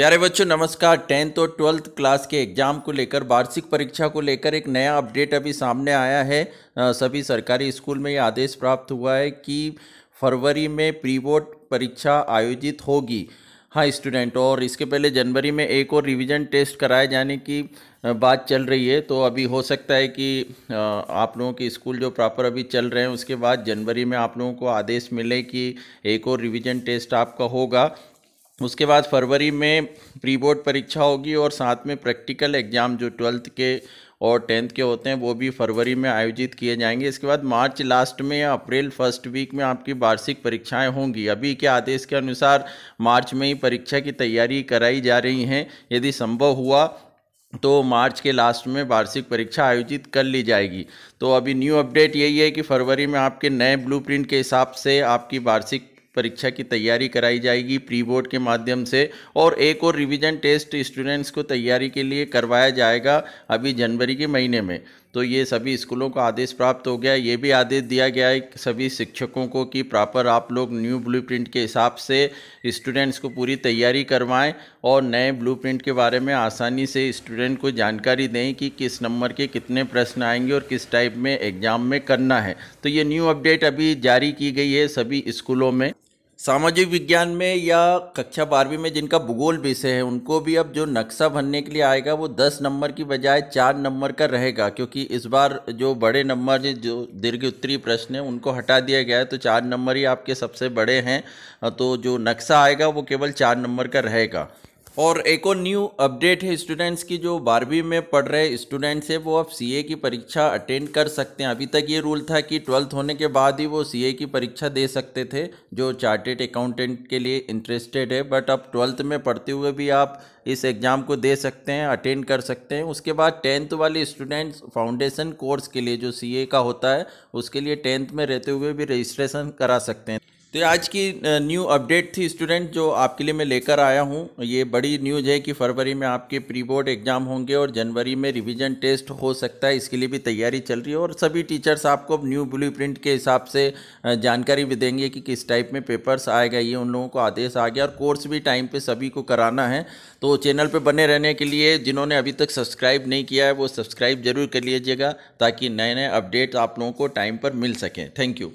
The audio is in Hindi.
प्यारे बच्चों नमस्कार टेंथ और ट्वेल्थ क्लास के एग्जाम को लेकर वार्षिक परीक्षा को लेकर एक नया अपडेट अभी सामने आया है सभी सरकारी स्कूल में ये आदेश प्राप्त हुआ है कि फरवरी में प्री बोर्ड परीक्षा आयोजित होगी हाँ स्टूडेंट और इसके पहले जनवरी में एक और रिवीजन टेस्ट कराए जाने की बात चल रही है तो अभी हो सकता है कि आप लोगों के स्कूल जो प्रॉपर अभी चल रहे हैं उसके बाद जनवरी में आप लोगों को आदेश मिले कि एक और रिवीजन टेस्ट आपका होगा उसके बाद फरवरी में प्री बोर्ड परीक्षा होगी और साथ में प्रैक्टिकल एग्ज़ाम जो ट्वेल्थ के और टेंथ के होते हैं वो भी फरवरी में आयोजित किए जाएंगे इसके बाद मार्च लास्ट में या अप्रैल फर्स्ट वीक में आपकी वार्षिक परीक्षाएं होंगी अभी के आदेश के अनुसार मार्च में ही परीक्षा की तैयारी कराई जा रही हैं यदि संभव हुआ तो मार्च के लास्ट में वार्षिक परीक्षा आयोजित कर ली जाएगी तो अभी न्यू अपडेट यही है कि फरवरी में आपके नए ब्लूप्रिंट के हिसाब से आपकी वार्षिक परीक्षा की तैयारी कराई जाएगी प्री बोर्ड के माध्यम से और एक और रिवीजन टेस्ट स्टूडेंट्स को तैयारी के लिए करवाया जाएगा अभी जनवरी के महीने में तो ये सभी स्कूलों को आदेश प्राप्त हो गया ये भी आदेश दिया गया है सभी शिक्षकों को कि प्रॉपर आप लोग न्यू ब्लूप्रिंट के हिसाब से स्टूडेंट्स को पूरी तैयारी करवाएं और नए ब्लूप्रिंट के बारे में आसानी से स्टूडेंट को जानकारी दें कि किस नंबर के कितने प्रश्न आएंगे और किस टाइप में एग्ज़ाम में करना है तो ये न्यू अपडेट अभी जारी की गई है सभी स्कूलों में सामाजिक विज्ञान में या कक्षा बारहवीं में जिनका भूगोल विषय है उनको भी अब जो नक्शा भरने के लिए आएगा वो दस नंबर की बजाय चार नंबर का रहेगा क्योंकि इस बार जो बड़े नंबर जो दीर्घ उत्तरी प्रश्न है उनको हटा दिया गया है तो चार नंबर ही आपके सबसे बड़े हैं तो जो नक्शा आएगा वो केवल चार नंबर का रहेगा और एक और न्यू अपडेट है स्टूडेंट्स की जो बारहवीं में पढ़ रहे स्टूडेंट्स हैं वो अब सीए की परीक्षा अटेंड कर सकते हैं अभी तक ये रूल था कि ट्वेल्थ होने के बाद ही वो सीए की परीक्षा दे सकते थे जो चार्टेड अकाउंटेंट के लिए इंटरेस्टेड है बट अब ट्वेल्थ में पढ़ते हुए भी आप इस एग्ज़ाम को दे सकते हैं अटेंड कर सकते हैं उसके बाद टेंथ वाले स्टूडेंट्स फाउंडेशन कोर्स के लिए जो सी का होता है उसके लिए टेंथ में रहते हुए भी रजिस्ट्रेशन करा सकते हैं तो आज की न्यू अपडेट थी स्टूडेंट जो आपके लिए मैं लेकर आया हूँ ये बड़ी न्यूज है कि फरवरी में आपके प्री बोर्ड एग्जाम होंगे और जनवरी में रिवीजन टेस्ट हो सकता है इसके लिए भी तैयारी चल रही है और सभी टीचर्स आपको अब न्यू ब्लू प्रिंट के हिसाब से जानकारी भी देंगे कि किस टाइप में पेपर्स आएगा ये उन लोगों को आदेश आ गया और कोर्स भी टाइम पर सभी को कराना है तो चैनल पर बने रहने के लिए जिन्होंने अभी तक सब्सक्राइब नहीं किया है वो सब्सक्राइब जरूर कर लीजिएगा ताकि नए नए अपडेट आप लोगों को टाइम पर मिल सकें थैंक यू